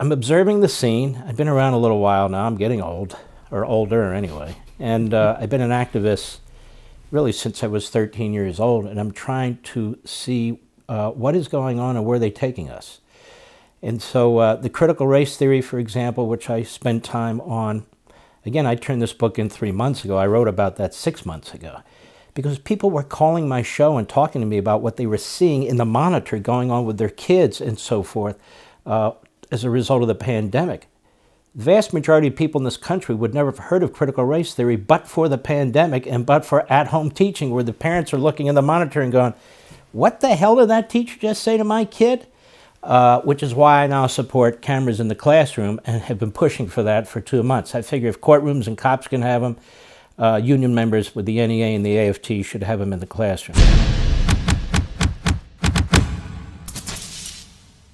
I'm observing the scene. I've been around a little while now. I'm getting old, or older anyway. And uh, I've been an activist really since I was 13 years old, and I'm trying to see uh, what is going on and where they're taking us. And so uh, the critical race theory, for example, which I spent time on, again, I turned this book in three months ago. I wrote about that six months ago because people were calling my show and talking to me about what they were seeing in the monitor going on with their kids and so forth. Uh, as a result of the pandemic. The vast majority of people in this country would never have heard of critical race theory but for the pandemic and but for at home teaching, where the parents are looking in the monitor and going, What the hell did that teacher just say to my kid? Uh, which is why I now support cameras in the classroom and have been pushing for that for two months. I figure if courtrooms and cops can have them, uh, union members with the NEA and the AFT should have them in the classroom.